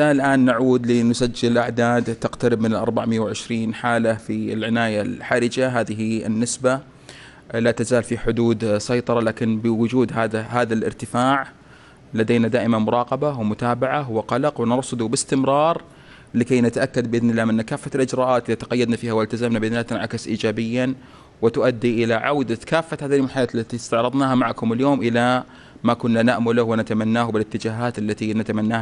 الآن نعود لنسجل أعداد تقترب من 420 حالة في العناية الحرجة هذه النسبة لا تزال في حدود سيطرة لكن بوجود هذا هذا الارتفاع لدينا دائما مراقبة ومتابعة وقلق ونرصد باستمرار لكي نتأكد بإذن الله من كافة الإجراءات اللي تقيدنا فيها والتزمنا بإذن الله تنعكس إيجابيا وتؤدي إلى عودة كافة هذه المحيات التي استعرضناها معكم اليوم إلى ما كنا نأمله ونتمناه بالاتجاهات التي نتمناها